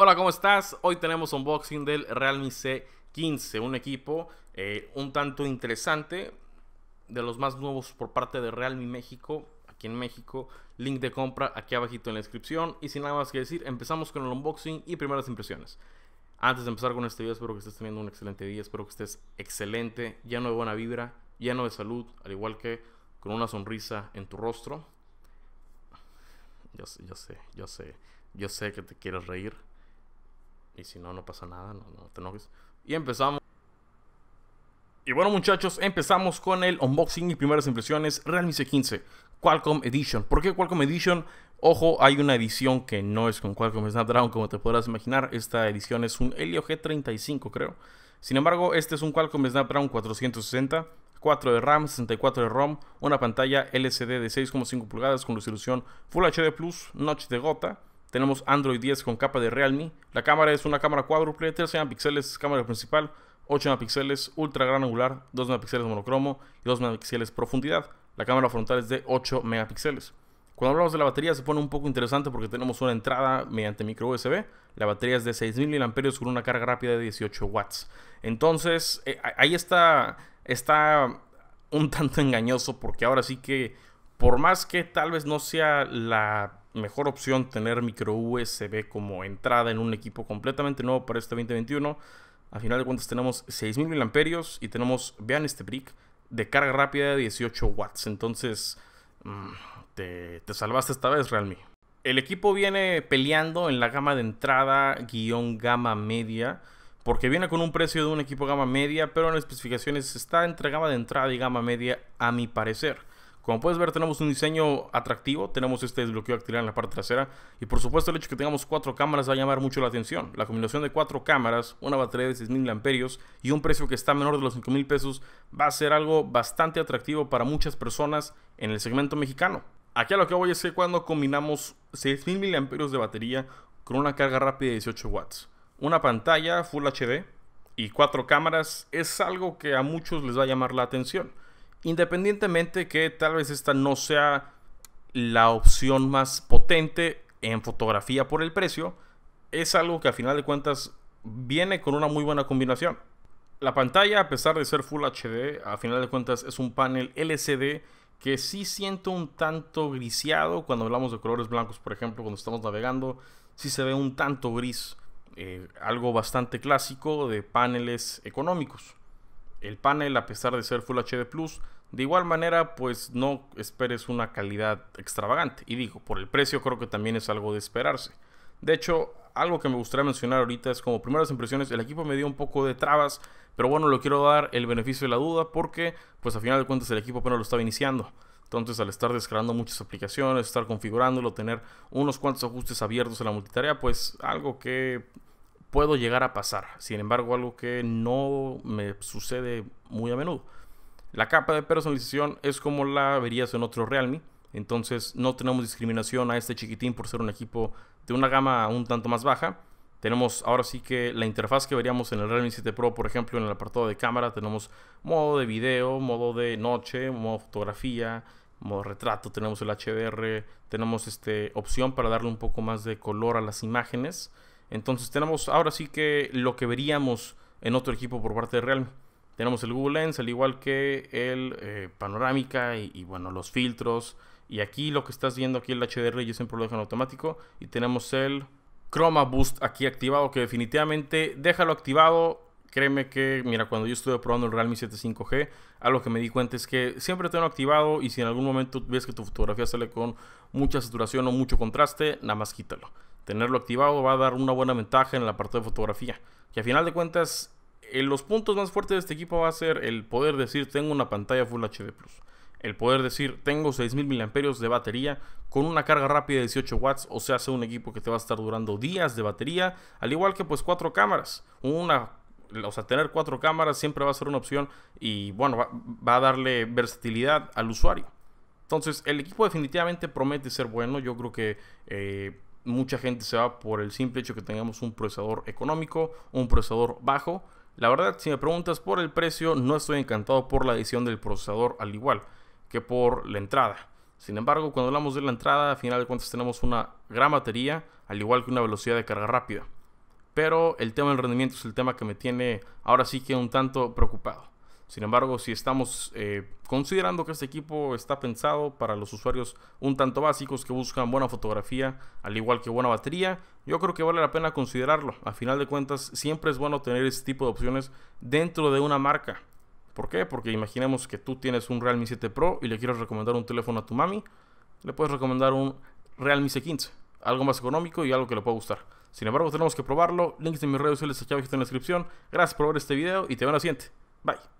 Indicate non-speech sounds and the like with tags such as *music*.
Hola, ¿cómo estás? Hoy tenemos unboxing del Realme C15, un equipo eh, un tanto interesante, de los más nuevos por parte de Realme México, aquí en México. Link de compra aquí abajito en la descripción. Y sin nada más que decir, empezamos con el unboxing y primeras impresiones. Antes de empezar con este video, espero que estés teniendo un excelente día, espero que estés excelente, lleno de buena vibra, lleno de salud, al igual que con una sonrisa en tu rostro. Yo sé, yo sé, yo sé, yo sé que te quieres reír. Y si no, no pasa nada, no, te enojes. Y empezamos. Y bueno muchachos, empezamos con el unboxing y primeras impresiones Realme C15 Qualcomm Edition. ¿Por qué Qualcomm Edition? Ojo, hay una edición que no es con Qualcomm Snapdragon, como te podrás imaginar. Esta edición es un Helio G35, creo. Sin embargo, este es un Qualcomm Snapdragon 460, 4 de RAM, 64 de ROM, una pantalla LCD de 6,5 pulgadas con resolución Full HD Plus, notch de gota, tenemos Android 10 con capa de Realme. La cámara es una cámara cuádruple, 13 megapíxeles, cámara principal, 8 megapíxeles, ultra gran angular, 2 megapíxeles monocromo y 2 megapíxeles profundidad. La cámara frontal es de 8 megapíxeles. Cuando hablamos de la batería se pone un poco interesante porque tenemos una entrada mediante micro USB. La batería es de 6000 mAh con una carga rápida de 18 watts. Entonces, eh, ahí está, está un tanto *laughs* engañoso porque ahora sí que, por más que tal vez no sea la mejor opción tener micro USB como entrada en un equipo completamente nuevo para este 2021. Al final de cuentas tenemos 6.000 mAh y tenemos, vean este brick, de carga rápida de 18 watts. Entonces, mm, te, salvaste esta vez, Realme. El equipo viene peleando en la gama de entrada guión gama media. Porque viene con un precio de un equipo gama media, pero en las especificaciones está entre gama de entrada y gama media, a mi parecer. Como puedes ver, tenemos un diseño atractivo, tenemos este desbloqueo activado en la parte trasera y por supuesto el hecho de que tengamos cuatro cámaras va a llamar mucho la atención. La combinación de cuatro cámaras, una batería de 6.000 amperios y un precio que está menor de los 5.000 pesos va a ser algo bastante atractivo para muchas personas en el segmento mexicano. Aquí a lo que voy es que cuando combinamos 6.000 amperios de batería con una carga rápida de 18 watts, una pantalla Full HD y cuatro cámaras es algo que a muchos les va a llamar la atención. Independientemente que tal vez esta no sea la opción más potente en fotografía por el precio, es algo que a final de cuentas viene con una muy buena combinación. La pantalla, a pesar de ser Full HD, a final de cuentas es un panel LCD que sí siento un tanto griseado cuando hablamos de colores blancos, por ejemplo, cuando estamos navegando, sí se ve un tanto gris, eh, algo bastante clásico de paneles económicos el panel a pesar de ser Full HD Plus. De igual manera, pues no esperes una calidad extravagante. Y digo, por el precio creo que también es algo de esperarse. De hecho, algo que me gustaría mencionar ahorita es como primeras impresiones, el equipo me dio un poco de trabas, pero bueno, lo quiero dar el beneficio de la duda porque pues a final de cuentas el equipo apenas lo estaba iniciando. Entonces, al estar descargando muchas aplicaciones, estar configurándolo, tener unos cuantos ajustes abiertos en la multitarea, pues algo que puedo llegar a pasar. Sin embargo, algo que no me sucede muy a menudo. La capa de personalización es como la verías en otro Realme. Entonces no tenemos discriminación a este chiquitín por ser un equipo de una gama un tanto más baja. Tenemos ahora sí que la interfaz que veríamos en el Realme 7 Pro, por ejemplo, en el apartado de cámara, tenemos modo de video, modo de noche, modo fotografía, modo retrato, tenemos el HDR, tenemos esta opción para darle un poco más de color a las imágenes. Entonces tenemos ahora sí que lo que veríamos en otro equipo por parte de Realme. Tenemos el Google Lens, al igual que el eh, panorámica y, bueno, los filtros. Y aquí lo que estás viendo aquí el HDR yo siempre lo dejo en automático. Y tenemos el Chroma Boost aquí activado, que definitivamente déjalo activado. Créeme que, mira, cuando yo estuve probando el Realme 7 5G, algo que me di cuenta es que siempre tengo activado y si en algún momento ves que tu fotografía sale con mucha saturación o mucho contraste, nada más quítalo tenerlo activado va a dar una buena ventaja en la parte de fotografía. Y a final de cuentas, en eh, los puntos más fuertes de este equipo va a ser el poder decir tengo una pantalla Full HD Plus. El poder decir tengo 6000 mAh de batería con una carga rápida de 18 watts, o sea, hace un equipo que te va a estar durando días de batería, al igual que pues cuatro cámaras, una o sea, tener cuatro cámaras siempre va a ser una opción y bueno, va, a darle versatilidad al usuario. Entonces, el equipo definitivamente promete ser bueno. Yo creo que eh, mucha gente se va por el simple hecho que tengamos un procesador económico, un procesador bajo. La verdad, si me preguntas por el precio, no estoy encantado por la edición del procesador al igual que por la entrada. Sin embargo, cuando hablamos de la entrada, al final de cuentas tenemos una gran batería, al igual que una velocidad de carga rápida. Pero el tema del rendimiento es el tema que me tiene ahora sí que un tanto preocupado. Sin embargo, si estamos eh, considerando que este equipo está pensado para los usuarios un tanto básicos que buscan buena fotografía, al igual que buena batería, yo creo que vale la pena considerarlo. A final de cuentas, siempre es bueno tener este tipo de opciones dentro de una marca. ¿Por qué? Porque imaginemos que tú tienes un Realme 7 Pro y le quieres recomendar un teléfono a tu mami, le puedes recomendar un Realme C15, algo más económico y algo que le pueda gustar. Sin embargo, tenemos que probarlo. Links de mis redes sociales aquí en la descripción. Gracias por ver este video y te veo en la siguiente. Bye.